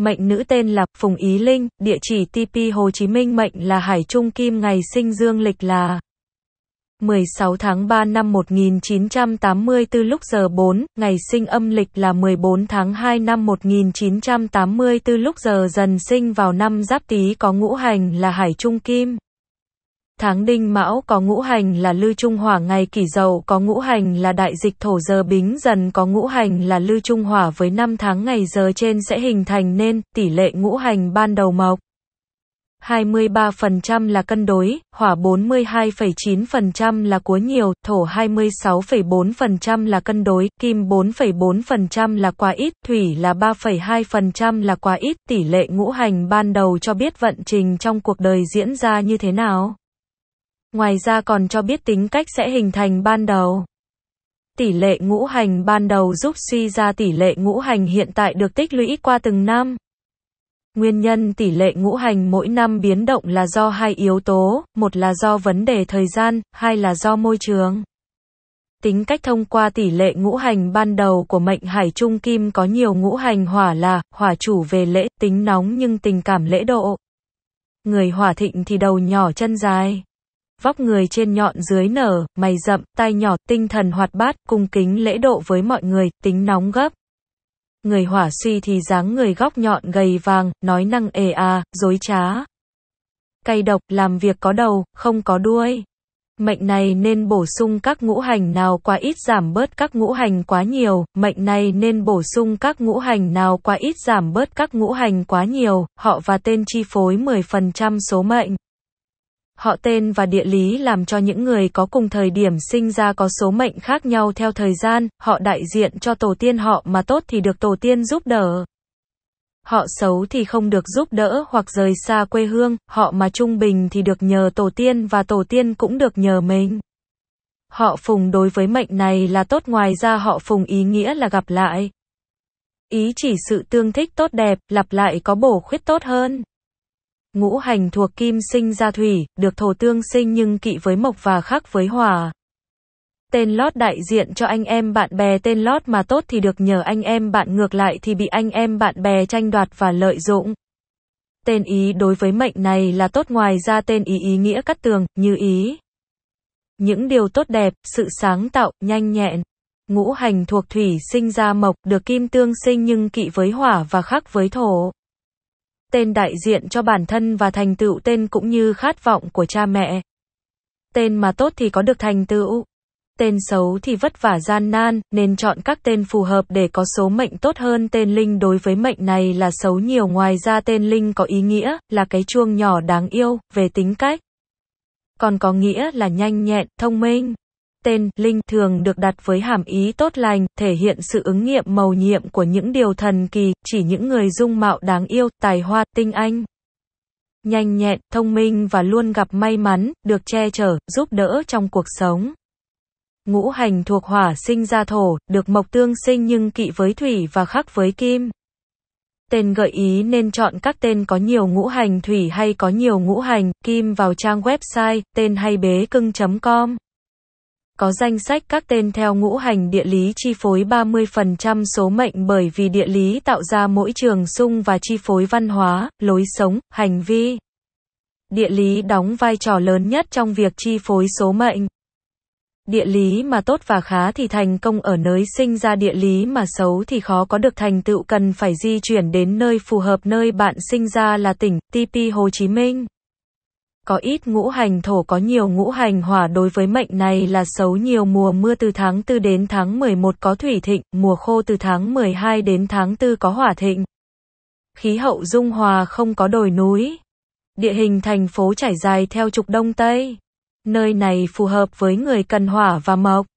Mệnh nữ tên là Phùng Ý Linh, địa chỉ TP Hồ Chí Minh mệnh là Hải Trung Kim ngày sinh dương lịch là 16 tháng 3 năm 1984 lúc giờ 4, ngày sinh âm lịch là 14 tháng 2 năm 1984 lúc giờ dần sinh vào năm Giáp Tý có ngũ hành là Hải Trung Kim. Tháng đinh mão có ngũ hành là lư trung hỏa ngày kỷ dậu có ngũ hành là đại dịch thổ giờ bính dần có ngũ hành là lư trung hỏa với năm tháng ngày giờ trên sẽ hình thành nên tỷ lệ ngũ hành ban đầu mộc. 23% là cân đối, hỏa 42,9% là của nhiều, thổ 26,4% là cân đối, kim 4,4% là quá ít, thủy là 3,2% là quá ít. Tỷ lệ ngũ hành ban đầu cho biết vận trình trong cuộc đời diễn ra như thế nào. Ngoài ra còn cho biết tính cách sẽ hình thành ban đầu. Tỷ lệ ngũ hành ban đầu giúp suy ra tỷ lệ ngũ hành hiện tại được tích lũy qua từng năm. Nguyên nhân tỷ lệ ngũ hành mỗi năm biến động là do hai yếu tố, một là do vấn đề thời gian, hai là do môi trường. Tính cách thông qua tỷ lệ ngũ hành ban đầu của mệnh hải trung kim có nhiều ngũ hành hỏa là, hỏa chủ về lễ, tính nóng nhưng tình cảm lễ độ. Người hỏa thịnh thì đầu nhỏ chân dài vóc người trên nhọn dưới nở, mày rậm, tay nhỏ, tinh thần hoạt bát, cung kính lễ độ với mọi người, tính nóng gấp. Người hỏa suy thì dáng người góc nhọn gầy vàng, nói năng ê a à, dối trá. Cay độc, làm việc có đầu, không có đuôi. Mệnh này nên bổ sung các ngũ hành nào quá ít giảm bớt các ngũ hành quá nhiều, mệnh này nên bổ sung các ngũ hành nào quá ít giảm bớt các ngũ hành quá nhiều, họ và tên chi phối 10% số mệnh họ tên và địa lý làm cho những người có cùng thời điểm sinh ra có số mệnh khác nhau theo thời gian, họ đại diện cho tổ tiên họ mà tốt thì được tổ tiên giúp đỡ. Họ xấu thì không được giúp đỡ hoặc rời xa quê hương, họ mà trung bình thì được nhờ tổ tiên và tổ tiên cũng được nhờ mình. Họ phùng đối với mệnh này là tốt ngoài ra họ phùng ý nghĩa là gặp lại. Ý chỉ sự tương thích tốt đẹp, lặp lại có bổ khuyết tốt hơn. Ngũ hành thuộc kim sinh ra thủy, được thổ tương sinh nhưng kỵ với mộc và khắc với hỏa. Tên lót đại diện cho anh em bạn bè tên lót mà tốt thì được nhờ anh em bạn ngược lại thì bị anh em bạn bè tranh đoạt và lợi dụng. Tên ý đối với mệnh này là tốt ngoài ra tên ý ý nghĩa cắt tường, như ý. Những điều tốt đẹp, sự sáng tạo, nhanh nhẹn. Ngũ hành thuộc thủy sinh ra mộc, được kim tương sinh nhưng kỵ với hỏa và khắc với thổ tên đại diện cho bản thân và thành tựu tên cũng như khát vọng của cha mẹ. Tên mà tốt thì có được thành tựu, tên xấu thì vất vả gian nan, nên chọn các tên phù hợp để có số mệnh tốt hơn tên linh đối với mệnh này là xấu nhiều ngoài ra tên linh có ý nghĩa là cái chuông nhỏ đáng yêu về tính cách. Còn có nghĩa là nhanh nhẹn, thông minh tên linh thường được đặt với hàm ý tốt lành, thể hiện sự ứng nghiệm màu nhiệm của những điều thần kỳ, chỉ những người dung mạo đáng yêu, tài hoa, tinh anh nhanh nhẹn, thông minh và luôn gặp may mắn, được che chở, giúp đỡ trong cuộc sống. Ngũ hành thuộc hỏa sinh ra thổ, được mộc tương sinh nhưng kỵ với thủy và khắc với kim. Tên gợi ý nên chọn các tên có nhiều ngũ hành thủy hay có nhiều ngũ hành kim vào trang website tên hay bế cưng.com có danh sách các tên theo ngũ hành địa lý chi phối 30% số mệnh bởi vì địa lý tạo ra mỗi trường xung và chi phối văn hóa, lối sống, hành vi. Địa lý đóng vai trò lớn nhất trong việc chi phối số mệnh. Địa lý mà tốt và khá thì thành công ở nơi sinh ra địa lý mà xấu thì khó có được thành tựu cần phải di chuyển đến nơi phù hợp nơi bạn sinh ra là tỉnh TP Hồ Chí Minh có ít ngũ hành thổ có nhiều ngũ hành hỏa đối với mệnh này là xấu nhiều mùa mưa từ tháng 4 đến tháng 11 có thủy thịnh, mùa khô từ tháng 12 đến tháng 4 có hỏa thịnh. Khí hậu dung hòa không có đồi núi. Địa hình thành phố trải dài theo trục đông tây. Nơi này phù hợp với người cần hỏa và mộc.